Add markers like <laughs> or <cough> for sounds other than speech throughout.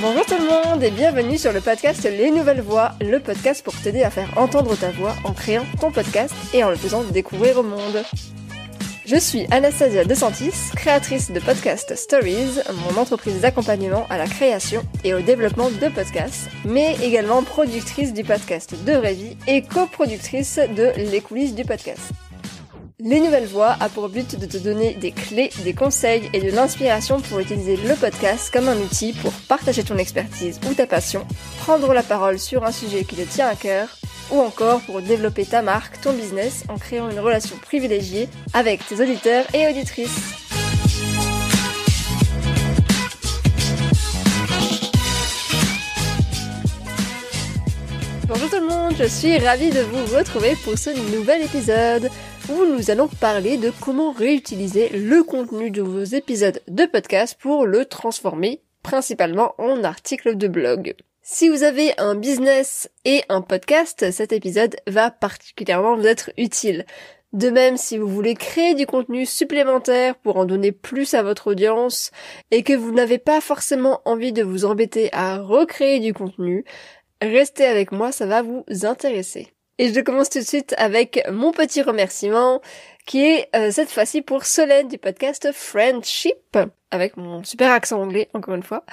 Bonjour tout le monde et bienvenue sur le podcast Les Nouvelles Voix, le podcast pour t'aider à faire entendre ta voix en créant ton podcast et en le faisant découvrir au monde. Je suis Anastasia DeSantis, créatrice de podcast Stories, mon entreprise d'accompagnement à la création et au développement de podcasts, mais également productrice du podcast De Vraie Vie et coproductrice de Les coulisses du podcast. Les Nouvelles Voix a pour but de te donner des clés, des conseils et de l'inspiration pour utiliser le podcast comme un outil pour partager ton expertise ou ta passion, prendre la parole sur un sujet qui te tient à cœur ou encore pour développer ta marque, ton business en créant une relation privilégiée avec tes auditeurs et auditrices. Bonjour tout le monde, je suis ravie de vous retrouver pour ce nouvel épisode où nous allons parler de comment réutiliser le contenu de vos épisodes de podcast pour le transformer principalement en articles de blog. Si vous avez un business et un podcast, cet épisode va particulièrement vous être utile. De même, si vous voulez créer du contenu supplémentaire pour en donner plus à votre audience et que vous n'avez pas forcément envie de vous embêter à recréer du contenu, restez avec moi, ça va vous intéresser. Et je commence tout de suite avec mon petit remerciement qui est euh, cette fois-ci pour Solène du podcast Friendship avec mon super accent anglais encore une fois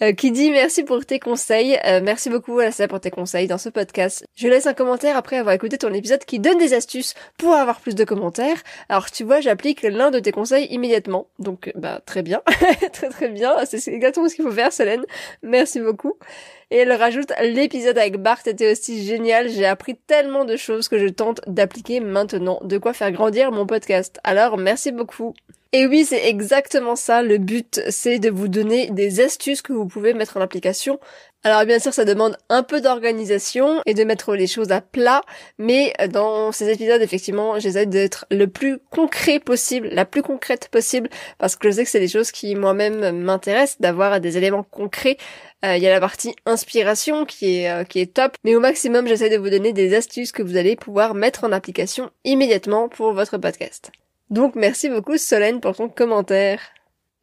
euh, qui dit merci pour tes conseils euh, merci beaucoup à la pour tes conseils dans ce podcast je laisse un commentaire après avoir écouté ton épisode qui donne des astuces pour avoir plus de commentaires alors tu vois j'applique l'un de tes conseils immédiatement donc bah très bien <laughs> très très bien c'est exactement ce qu'il faut faire Solène merci beaucoup et elle rajoute l'épisode avec Bart était aussi génial, j'ai appris tellement de choses que je tente d'appliquer maintenant. De quoi faire grandir mon podcast. Alors merci beaucoup. Et oui, c'est exactement ça. Le but, c'est de vous donner des astuces que vous pouvez mettre en application. Alors bien sûr, ça demande un peu d'organisation et de mettre les choses à plat, mais dans ces épisodes, effectivement, j'essaie d'être le plus concret possible, la plus concrète possible, parce que je sais que c'est des choses qui moi-même m'intéressent, d'avoir des éléments concrets. Euh, il y a la partie inspiration qui est, euh, qui est top, mais au maximum, j'essaie de vous donner des astuces que vous allez pouvoir mettre en application immédiatement pour votre podcast. Donc merci beaucoup Solène pour ton commentaire.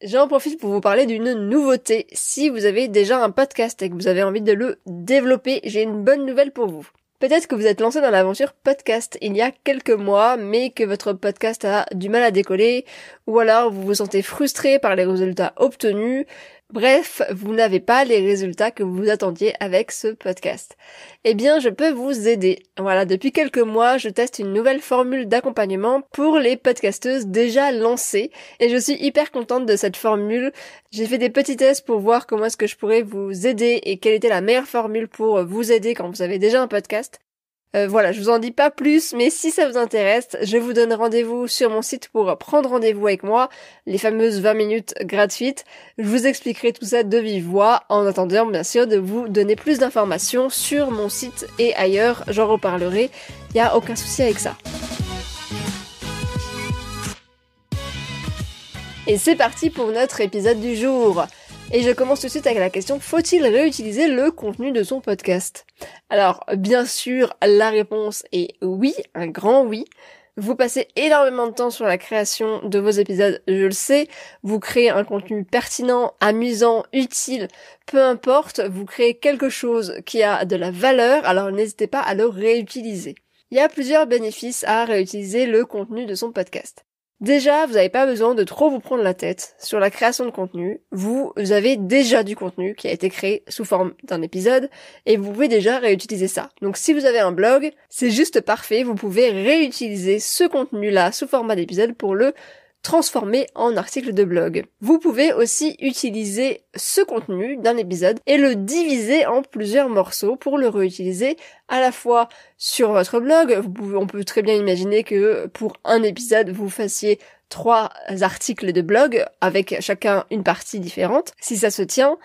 J'en profite pour vous parler d'une nouveauté. Si vous avez déjà un podcast et que vous avez envie de le développer, j'ai une bonne nouvelle pour vous. Peut-être que vous êtes lancé dans l'aventure podcast il y a quelques mois, mais que votre podcast a du mal à décoller, ou alors vous vous sentez frustré par les résultats obtenus, Bref, vous n'avez pas les résultats que vous attendiez avec ce podcast. Eh bien, je peux vous aider. Voilà, depuis quelques mois, je teste une nouvelle formule d'accompagnement pour les podcasteuses déjà lancées et je suis hyper contente de cette formule. J'ai fait des petits tests pour voir comment est-ce que je pourrais vous aider et quelle était la meilleure formule pour vous aider quand vous avez déjà un podcast. Euh, voilà, je vous en dis pas plus, mais si ça vous intéresse, je vous donne rendez-vous sur mon site pour prendre rendez-vous avec moi, les fameuses 20 minutes gratuites. Je vous expliquerai tout ça de vive voix, en attendant bien sûr de vous donner plus d'informations sur mon site et ailleurs, j'en reparlerai, Il n'y a aucun souci avec ça. Et c'est parti pour notre épisode du jour. Et je commence tout de suite avec la question, faut-il réutiliser le contenu de son podcast Alors, bien sûr, la réponse est oui, un grand oui. Vous passez énormément de temps sur la création de vos épisodes, je le sais. Vous créez un contenu pertinent, amusant, utile, peu importe. Vous créez quelque chose qui a de la valeur, alors n'hésitez pas à le réutiliser. Il y a plusieurs bénéfices à réutiliser le contenu de son podcast. Déjà, vous n'avez pas besoin de trop vous prendre la tête sur la création de contenu. Vous, avez déjà du contenu qui a été créé sous forme d'un épisode et vous pouvez déjà réutiliser ça. Donc si vous avez un blog, c'est juste parfait. Vous pouvez réutiliser ce contenu-là sous format d'épisode pour le transformé en article de blog. Vous pouvez aussi utiliser ce contenu d'un épisode et le diviser en plusieurs morceaux pour le réutiliser à la fois sur votre blog. on peut très bien imaginer que pour un épisode, vous fassiez trois articles de blog avec chacun une partie différente, si ça se tient,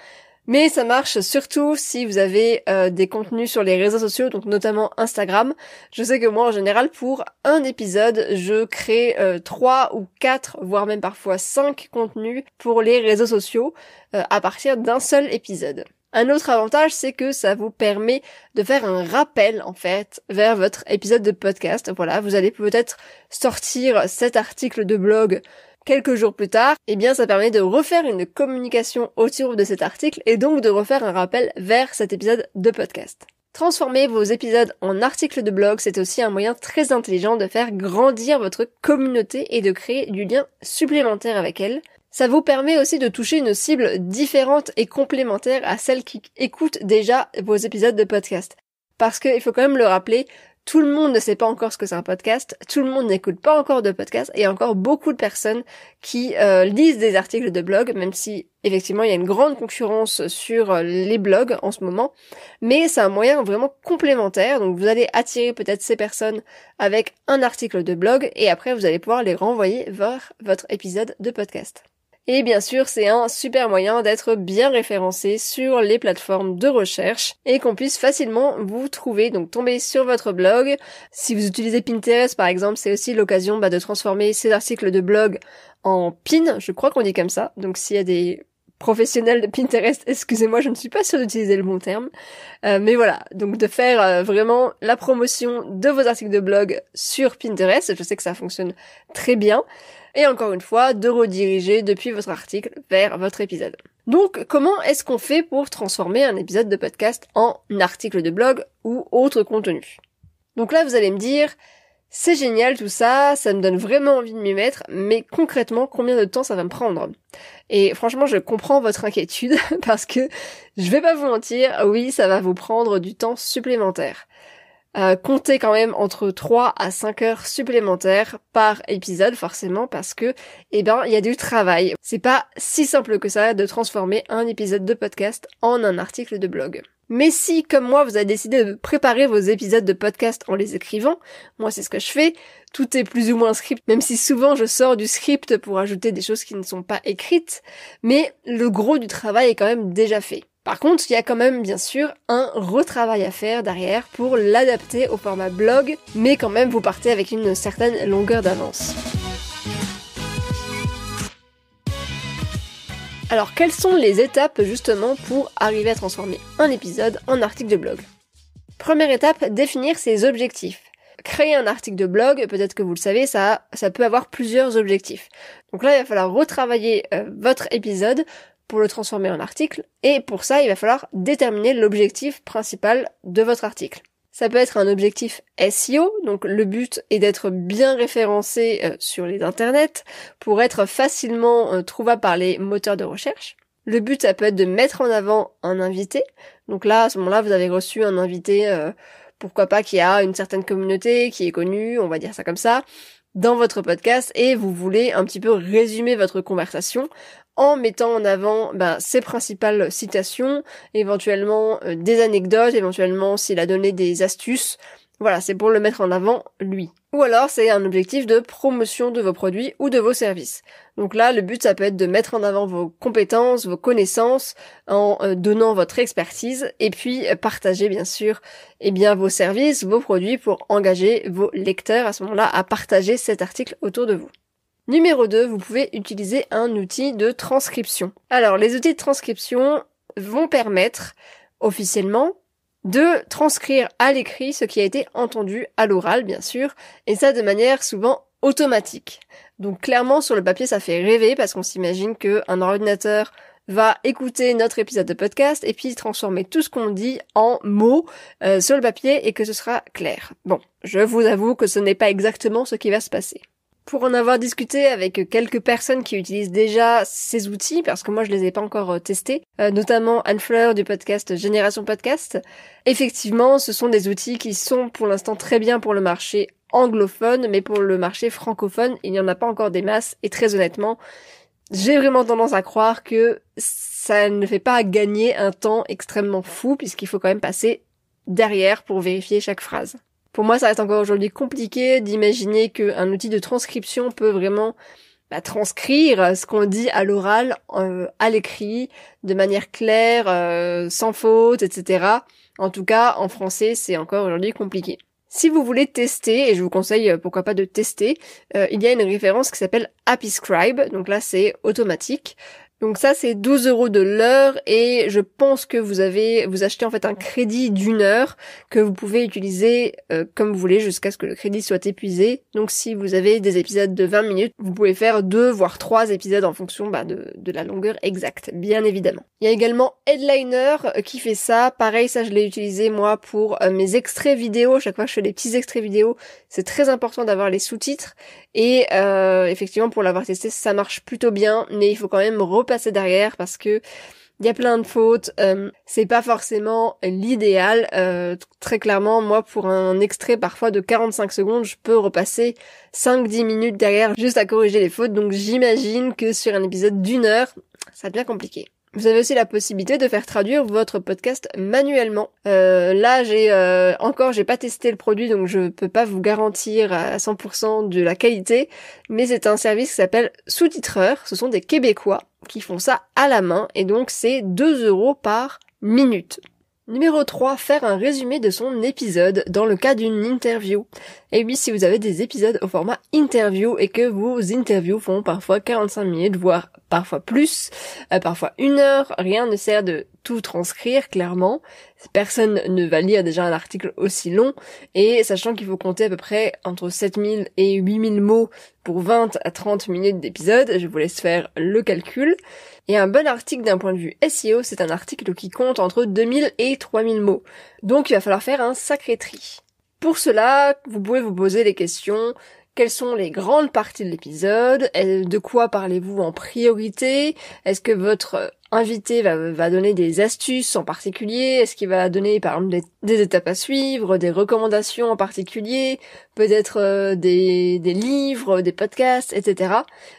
mais ça marche surtout si vous avez euh, des contenus sur les réseaux sociaux, donc notamment Instagram. Je sais que moi en général pour un épisode, je crée 3 euh, ou 4, voire même parfois 5 contenus pour les réseaux sociaux euh, à partir d'un seul épisode. Un autre avantage, c'est que ça vous permet de faire un rappel, en fait, vers votre épisode de podcast. Voilà, vous allez peut-être sortir cet article de blog quelques jours plus tard, eh bien ça permet de refaire une communication autour de cet article et donc de refaire un rappel vers cet épisode de podcast. Transformer vos épisodes en articles de blog, c'est aussi un moyen très intelligent de faire grandir votre communauté et de créer du lien supplémentaire avec elle. Ça vous permet aussi de toucher une cible différente et complémentaire à celle qui écoute déjà vos épisodes de podcast. Parce qu'il faut quand même le rappeler, tout le monde ne sait pas encore ce que c'est un podcast, tout le monde n'écoute pas encore de podcast, et il y a encore beaucoup de personnes qui euh, lisent des articles de blog, même si effectivement il y a une grande concurrence sur euh, les blogs en ce moment, mais c'est un moyen vraiment complémentaire, donc vous allez attirer peut-être ces personnes avec un article de blog, et après vous allez pouvoir les renvoyer vers votre épisode de podcast. Et bien sûr, c'est un super moyen d'être bien référencé sur les plateformes de recherche et qu'on puisse facilement vous trouver, donc tomber sur votre blog. Si vous utilisez Pinterest par exemple, c'est aussi l'occasion bah, de transformer ces articles de blog en pin, je crois qu'on dit comme ça. Donc s'il y a des professionnels de Pinterest, <laughs> excusez-moi, je ne suis pas sûre d'utiliser le bon terme, euh, mais voilà, donc de faire euh, vraiment la promotion de vos articles de blog sur Pinterest, je sais que ça fonctionne très bien, et encore une fois de rediriger depuis votre article vers votre épisode. Donc comment est-ce qu'on fait pour transformer un épisode de podcast en article de blog ou autre contenu Donc là vous allez me dire c'est génial tout ça, ça me donne vraiment envie de m'y mettre, mais concrètement, combien de temps ça va me prendre Et franchement, je comprends votre inquiétude <laughs> parce que je vais pas vous mentir, oui, ça va vous prendre du temps supplémentaire. Euh, comptez quand même entre 3 à 5 heures supplémentaires par épisode forcément parce que eh ben il y a du travail. C'est pas si simple que ça de transformer un épisode de podcast en un article de blog. Mais si, comme moi, vous avez décidé de préparer vos épisodes de podcast en les écrivant, moi c'est ce que je fais, tout est plus ou moins script, même si souvent je sors du script pour ajouter des choses qui ne sont pas écrites, mais le gros du travail est quand même déjà fait. Par contre, il y a quand même bien sûr un retravail à faire derrière pour l'adapter au format blog, mais quand même vous partez avec une certaine longueur d'avance. Alors quelles sont les étapes justement pour arriver à transformer un épisode en article de blog Première étape, définir ses objectifs. Créer un article de blog, peut-être que vous le savez, ça, ça peut avoir plusieurs objectifs. Donc là, il va falloir retravailler euh, votre épisode pour le transformer en article, et pour ça, il va falloir déterminer l'objectif principal de votre article. Ça peut être un objectif SEO, donc le but est d'être bien référencé euh, sur les internets pour être facilement euh, trouvable par les moteurs de recherche. Le but, ça peut être de mettre en avant un invité. Donc là, à ce moment-là, vous avez reçu un invité, euh, pourquoi pas, qui a une certaine communauté, qui est connu, on va dire ça comme ça, dans votre podcast, et vous voulez un petit peu résumer votre conversation en mettant en avant ben, ses principales citations, éventuellement euh, des anecdotes, éventuellement s'il a donné des astuces. Voilà, c'est pour le mettre en avant lui. Ou alors c'est un objectif de promotion de vos produits ou de vos services. Donc là, le but, ça peut être de mettre en avant vos compétences, vos connaissances, en euh, donnant votre expertise, et puis euh, partager bien sûr eh bien, vos services, vos produits pour engager vos lecteurs à ce moment-là à partager cet article autour de vous. Numéro 2, vous pouvez utiliser un outil de transcription. Alors, les outils de transcription vont permettre officiellement de transcrire à l'écrit ce qui a été entendu à l'oral, bien sûr, et ça de manière souvent automatique. Donc clairement, sur le papier, ça fait rêver parce qu'on s'imagine qu'un ordinateur va écouter notre épisode de podcast et puis transformer tout ce qu'on dit en mots euh, sur le papier et que ce sera clair. Bon, je vous avoue que ce n'est pas exactement ce qui va se passer. Pour en avoir discuté avec quelques personnes qui utilisent déjà ces outils, parce que moi je les ai pas encore euh, testés, euh, notamment Anne Fleur du podcast Génération Podcast, effectivement ce sont des outils qui sont pour l'instant très bien pour le marché anglophone, mais pour le marché francophone, il n'y en a pas encore des masses, et très honnêtement, j'ai vraiment tendance à croire que ça ne fait pas gagner un temps extrêmement fou, puisqu'il faut quand même passer derrière pour vérifier chaque phrase. Pour moi, ça reste encore aujourd'hui compliqué d'imaginer qu'un outil de transcription peut vraiment bah, transcrire ce qu'on dit à l'oral, euh, à l'écrit, de manière claire, euh, sans faute, etc. En tout cas, en français, c'est encore aujourd'hui compliqué. Si vous voulez tester, et je vous conseille euh, pourquoi pas de tester, il y a une référence qui s'appelle Happy Scribe, donc là c'est automatique. Donc ça c'est 12 euros de l'heure et je pense que vous avez vous achetez en fait un crédit d'une heure que vous pouvez utiliser euh, comme vous voulez jusqu'à ce que le crédit soit épuisé. Donc si vous avez des épisodes de 20 minutes, vous pouvez faire deux voire trois épisodes en fonction bah, de, la longueur exacte, bien évidemment. Il y a également Headliner euh, qui fait ça. Pareil, ça je l'ai utilisé moi pour euh, mes extraits vidéo. Chaque fois je fais des petits extraits vidéo, c'est très important d'avoir les sous-titres et euh, effectivement pour l'avoir testé ça marche plutôt bien mais il faut quand même repasser derrière parce que il y a plein de fautes, euh, c'est pas forcément l'idéal. Euh, très clairement, moi, pour un extrait parfois de 45 secondes, je peux repasser 5-10 minutes derrière juste à corriger les fautes. Donc j'imagine que sur un épisode d'une heure, ça devient compliqué. Vous avez aussi la possibilité de faire traduire votre podcast manuellement. Euh, là, j'ai euh, encore, j'ai pas testé le produit, donc je peux pas vous garantir à 100% de la qualité, mais c'est un service qui s'appelle sous-titreur. Ce sont des Québécois qui font ça à la main, et donc c'est 2 euros par minute. Numéro 3, faire un résumé de son épisode dans le cas d'une interview. Et oui, si vous avez des épisodes au format interview et que vos interviews font parfois 45 minutes, voire parfois plus, euh, parfois une heure, rien ne sert de tout transcrire clairement. Personne ne va lire déjà un article aussi long et sachant qu'il faut compter à peu près entre 7000 et 8000 mots pour 20 à 30 minutes d'épisode, je vous laisse faire le calcul. Et un bon article d'un point de vue SEO, c'est un article qui compte entre 2000 et 3000 mots. Donc il va falloir faire un sacré tri. Pour cela, vous pouvez vous poser les questions quelles sont les grandes parties de l'épisode, de quoi parlez-vous en priorité, est-ce que votre invité va, donner des astuces en particulier Est-ce qu'il va donner par exemple des, étapes à suivre, des recommandations en particulier, peut-être euh, des, livres, des podcasts, etc.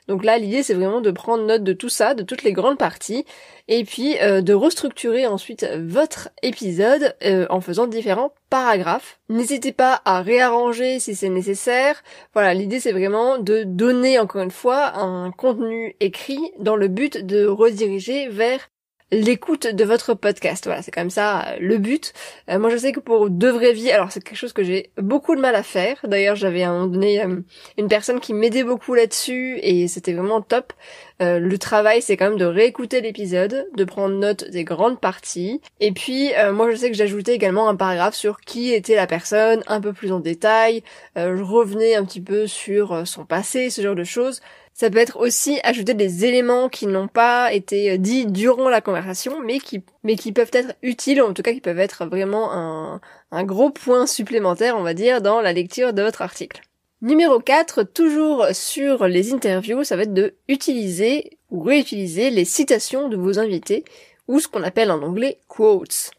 Donc là, l'idée c'est vraiment de prendre note de tout ça, de toutes les grandes parties, et puis euh, de restructurer ensuite votre épisode euh, en faisant différents paragraphes. N'hésitez pas à réarranger si c'est nécessaire. Voilà, l'idée c'est vraiment de donner encore une fois un contenu écrit dans le but de rediriger l'écoute de votre podcast. Voilà, c'est comme ça euh, le but. Euh, moi, je sais que pour de vraies vies, alors c'est quelque chose que j'ai beaucoup de mal à faire. D'ailleurs, j'avais à un moment donné euh, une personne qui m'aidait beaucoup là-dessus et c'était vraiment top. le travail, c'est quand même de réécouter l'épisode, de prendre note des grandes parties. Et puis, moi, je sais que j'ajoutais également un paragraphe sur qui était la personne, un peu plus en détail. je revenais un petit peu sur son passé, ce genre de choses. Ça peut être aussi ajouter des éléments qui n'ont pas été euh, dits durant la conversation, mais qui, peuvent être utiles, en tout cas qui peuvent être vraiment un, gros point supplémentaire, on va dire, dans la lecture de votre article. Numéro 4, toujours sur les interviews, ça va être de utiliser ou réutiliser les citations de vos invités, ou ce qu'on appelle en anglais quotes.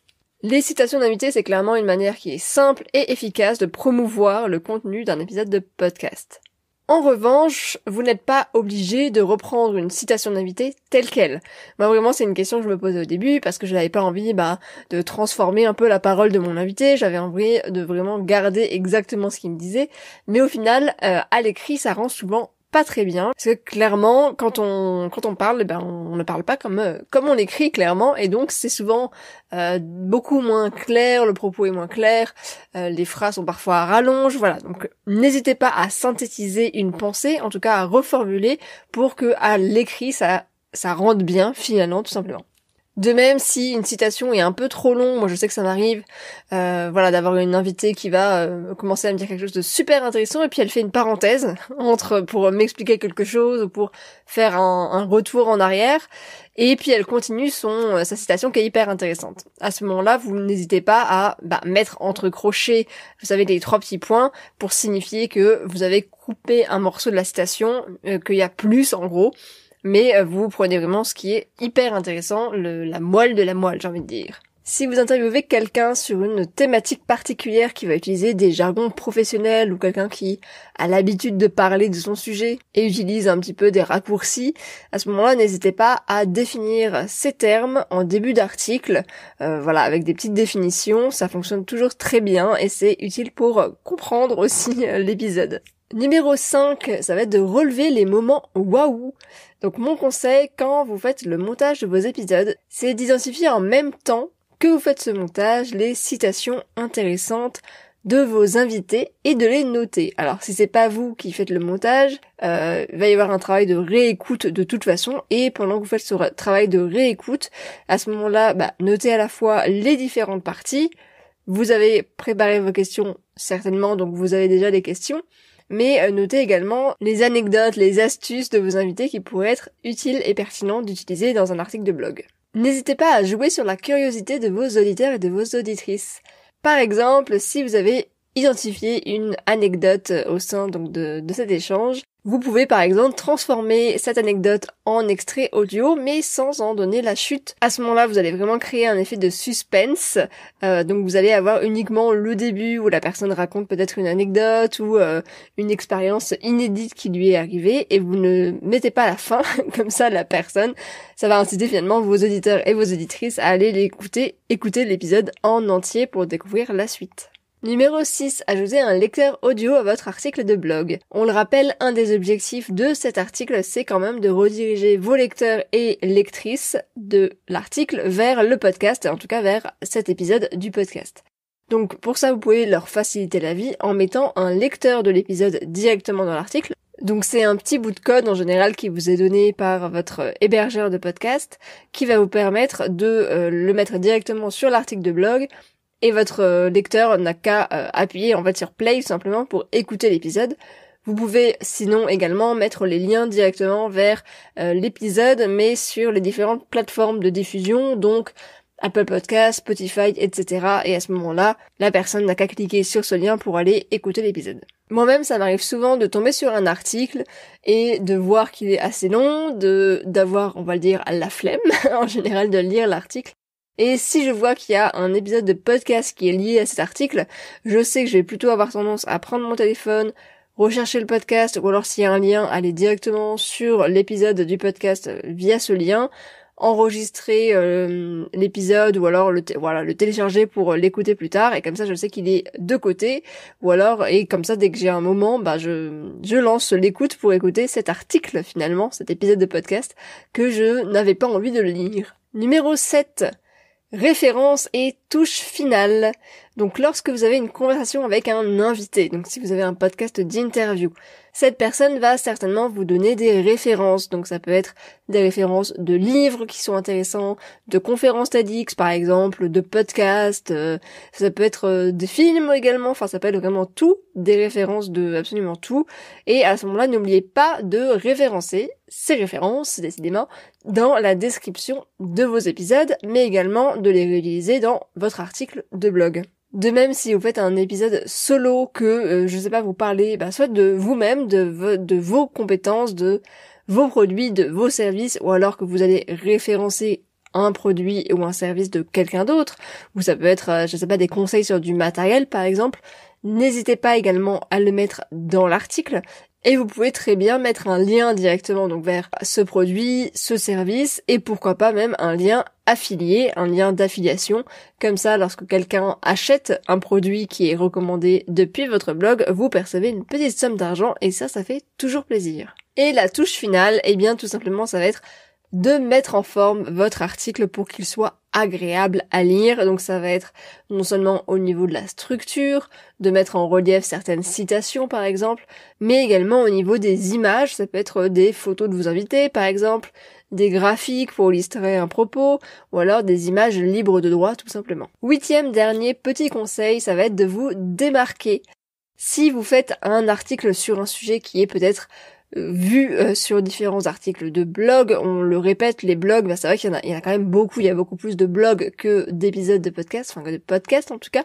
Les citations d'invités, c'est clairement une manière qui est simple et efficace de promouvoir le contenu d'un épisode de podcast. En revanche, vous n'êtes pas obligé de reprendre une citation d'invité telle qu'elle. Moi, vraiment, c'est une question que je me posais au début parce que je n'avais pas envie bah, de transformer un peu la parole de mon invité. J'avais envie de vraiment garder exactement ce qu'il me disait. Mais au final, euh, à l'écrit, ça rend souvent pas très bien parce que clairement quand on quand on parle ben on, ne parle pas comme euh, comme on écrit clairement et donc c'est souvent euh, beaucoup moins clair le propos est moins clair euh, les phrases sont parfois à rallonge voilà donc n'hésitez pas à synthétiser une pensée en tout cas à reformuler pour que à l'écrit ça ça rende bien finalement tout simplement de même, si une citation est un peu trop longue, moi je sais que ça m'arrive, euh, voilà, d'avoir une invitée qui va euh, commencer à me dire quelque chose de super intéressant et puis elle fait une parenthèse <laughs> entre pour m'expliquer quelque chose ou pour faire un, retour en arrière et puis elle continue son euh, sa citation qui est hyper intéressante. À ce moment-là, vous n'hésitez pas à bah, mettre entre crochets, vous savez les trois petits points pour signifier que vous avez coupé un morceau de la citation, qu'il y a plus en gros mais euh, vous prenez vraiment ce qui est hyper intéressant, la moelle de la moelle, j'ai envie de dire. Si vous interviewez quelqu'un sur une thématique particulière qui va utiliser des jargons professionnels ou quelqu'un qui a l'habitude de parler de son sujet et utilise un petit peu des raccourcis, à ce moment-là, n'hésitez pas à définir ces termes en début d'article, euh, voilà, avec des petites définitions, ça fonctionne toujours très bien et c'est utile pour euh, comprendre aussi l'épisode. Numéro 5, ça va être de relever les moments waouh. Donc mon conseil quand vous faites le montage de vos épisodes, c'est d'identifier en même temps que vous faites ce montage les citations intéressantes de vos invités et de les noter. Alors si c'est pas vous qui faites le montage, euh, il va y avoir un travail de réécoute de toute façon et pendant que vous faites ce travail de réécoute, à ce moment-là, bah, notez à la fois les différentes parties. Vous avez préparé vos questions certainement, donc vous avez déjà des questions mais euh, notez également les anecdotes, les astuces de vos invités qui pourraient être utiles et pertinentes d'utiliser dans un article de blog. N'hésitez pas à jouer sur la curiosité de vos auditeurs et de vos auditrices. Par exemple, si vous avez identifié une anecdote euh, au sein de cet échange, vous pouvez par exemple transformer cette anecdote en extrait audio mais sans en donner la chute. À ce moment-là, vous allez vraiment créer un effet de suspense. Euh, donc vous allez avoir uniquement le début où la personne raconte peut-être une anecdote ou euh, une expérience inédite qui lui est arrivée et vous ne mettez pas la fin <laughs> comme ça la personne. Ça va inciter finalement vos auditeurs et vos auditrices à aller l'écouter, écouter l'épisode en entier pour découvrir la suite. Numéro 6. Ajoutez un lecteur audio à votre article de blog. On le rappelle, un des objectifs de cet article, c'est quand même de rediriger vos lecteurs et lectrices de l'article vers le podcast, en tout cas vers cet épisode du podcast. Donc pour ça, vous pouvez leur faciliter la vie en mettant un lecteur de l'épisode directement dans l'article. Donc c'est un petit bout de code en général qui vous est donné par votre hébergeur de podcast qui va vous permettre de euh, le mettre directement sur l'article de blog et votre euh, lecteur n'a qu'à euh, appuyer en fait sur play tout simplement pour écouter l'épisode. Vous pouvez sinon également mettre les liens directement vers euh, l'épisode, mais sur les différentes plateformes de diffusion, donc Apple Podcast, Spotify, etc. Et à ce moment-là, la personne n'a qu'à cliquer sur ce lien pour aller écouter l'épisode. Moi-même, ça m'arrive souvent de tomber sur un article et de voir qu'il est assez long, de d'avoir, on va le dire, à la flemme <laughs> en général de lire l'article et si je vois qu'il y a un épisode de podcast qui est lié à cet article, je sais que je vais plutôt avoir tendance à prendre mon téléphone, rechercher le podcast, ou alors s'il y a un lien, aller directement sur l'épisode du podcast via ce lien, enregistrer euh, l'épisode ou alors le voilà le télécharger pour l'écouter plus tard et comme ça je sais qu'il est de côté ou alors et comme ça dès que j'ai un moment bah je je lance l'écoute pour écouter cet article finalement cet épisode de podcast que je n'avais pas envie de lire numéro 7 Référence et touche finale. Donc lorsque vous avez une conversation avec un invité, donc si vous avez un podcast d'interview, cette personne va certainement vous donner des références. Donc ça peut être des références de livres qui sont intéressants, de conférences TEDx par exemple, de podcasts, euh, ça peut être euh, des films également, enfin ça peut être vraiment tout, des références de absolument tout. Et à ce moment-là, n'oubliez pas de référencer ces références, décidément, dans la description de vos épisodes, mais également de les réaliser dans votre article de blog. De même, si vous faites un épisode solo que, euh, je ne sais pas, vous parlez bah, soit de vous-même, de, de vos compétences, de vos produits, de vos services, ou alors que vous allez référencer un produit ou un service de quelqu'un d'autre, ou ça peut être, euh, je sais pas, des conseils sur du matériel par exemple, n'hésitez pas également à le mettre dans l'article et vous pouvez très bien mettre un lien directement donc vers ce produit, ce service et pourquoi pas même un lien affilié, un lien d'affiliation. Comme ça, lorsque quelqu'un achète un produit qui est recommandé depuis votre blog, vous percevez une petite somme d'argent et ça, ça fait toujours plaisir. Et la touche finale, eh bien tout simplement, ça va être de mettre en forme votre article pour qu'il soit agréable à lire. Donc ça va être non seulement au niveau de la structure, de mettre en relief certaines citations par exemple, mais également au niveau des images. Ça peut être des photos de vos invités par exemple, des graphiques pour illustrer un propos, ou alors des images libres de droit tout simplement. Huitième dernier petit conseil, ça va être de vous démarquer. Si vous faites un article sur un sujet qui est peut-être vu euh, sur différents articles de blog. On le répète, les blogs, bah, c'est vrai qu'il y, en a quand même beaucoup. Il y a beaucoup plus de blogs que d'épisodes de podcast, enfin de podcasts en tout cas.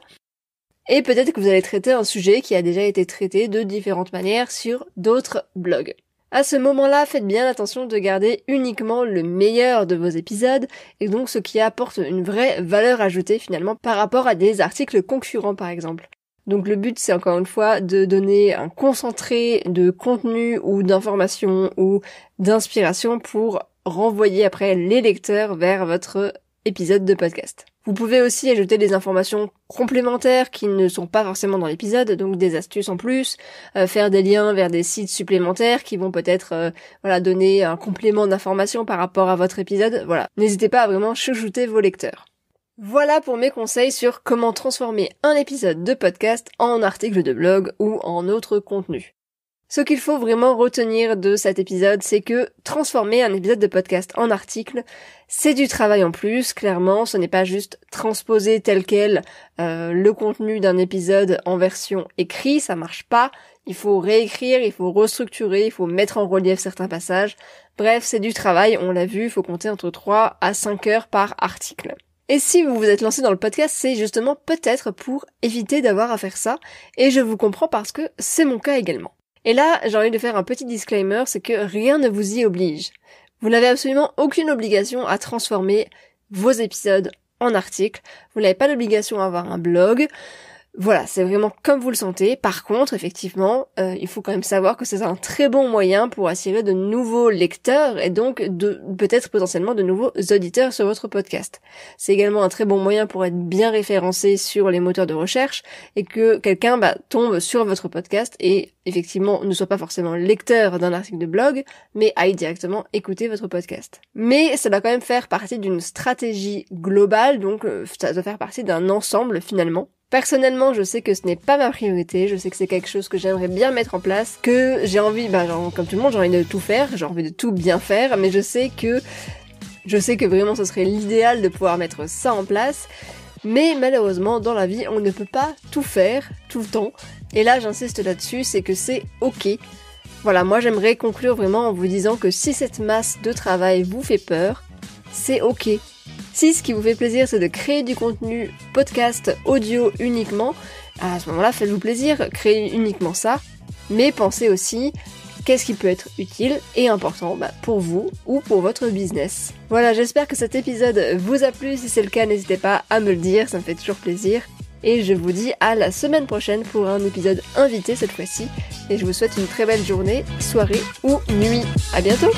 Et peut-être que vous allez traiter un sujet qui a déjà été traité de différentes manières sur d'autres blogs. À ce moment-là, faites bien attention de garder uniquement le meilleur de vos épisodes et donc ce qui apporte une vraie valeur ajoutée finalement par rapport à des articles concurrents par exemple. Donc le but, c'est encore une fois de donner un concentré de contenu ou d'information ou d'inspiration pour renvoyer après les lecteurs vers votre épisode de podcast. Vous pouvez aussi ajouter des informations complémentaires qui ne sont pas forcément dans l'épisode, donc des astuces en plus, euh, faire des liens vers des sites supplémentaires qui vont peut-être euh, voilà donner un complément d'information par rapport à votre épisode. Voilà, n'hésitez pas à vraiment chouchouter vos lecteurs. Voilà pour mes conseils sur comment transformer un épisode de podcast en article de blog ou en autre contenu. Ce qu'il faut vraiment retenir de cet épisode, c'est que transformer un épisode de podcast en article, c'est du travail en plus, clairement, ce n'est pas juste transposer tel quel euh, le contenu d'un épisode en version écrite, ça marche pas, il faut réécrire, il faut restructurer, il faut mettre en relief certains passages, bref, c'est du travail, on l'a vu, il faut compter entre 3 à 5 heures par article. Et si vous vous êtes lancé dans le podcast, c'est justement peut-être pour éviter d'avoir à faire ça, et je vous comprends parce que c'est mon cas également. Et là, j'ai envie de faire un petit disclaimer, c'est que rien ne vous y oblige. Vous n'avez absolument aucune obligation à transformer vos épisodes en articles, vous n'avez pas l'obligation à avoir un blog, voilà, c'est vraiment comme vous le sentez. Par contre, effectivement, euh, il faut quand même savoir que c'est un très bon moyen pour attirer de nouveaux lecteurs et donc de peut-être potentiellement de nouveaux auditeurs sur votre podcast. C'est également un très bon moyen pour être bien référencé sur les moteurs de recherche et que quelqu'un bah, tombe sur votre podcast et effectivement ne soit pas forcément lecteur d'un article de blog, mais aille directement écouter votre podcast. Mais ça doit quand même faire partie d'une stratégie globale, donc euh, ça doit faire partie d'un ensemble finalement Personnellement, je sais que ce n'est pas ma priorité, je sais que c'est quelque chose que j'aimerais bien mettre en place, que j'ai envie, bah, comme tout le monde, j'ai envie de tout faire, j'ai envie de tout bien faire, mais je sais que, je sais que vraiment ce serait l'idéal de pouvoir mettre ça en place, mais malheureusement, dans la vie, on ne peut pas tout faire, tout le temps, et là, j'insiste là-dessus, c'est que c'est ok. Voilà, moi j'aimerais conclure vraiment en vous disant que si cette masse de travail vous fait peur, c'est ok si ce qui vous fait plaisir, c'est de créer du contenu podcast audio uniquement, à ce moment-là, faites-vous plaisir, créez uniquement ça. Mais pensez aussi qu'est-ce qui peut être utile et important bah, pour vous ou pour votre business. Voilà, j'espère que cet épisode vous a plu. Si c'est le cas, n'hésitez pas à me le dire, ça me fait toujours plaisir. Et je vous dis à la semaine prochaine pour un épisode invité cette fois-ci. Et je vous souhaite une très belle journée, soirée ou nuit. À bientôt!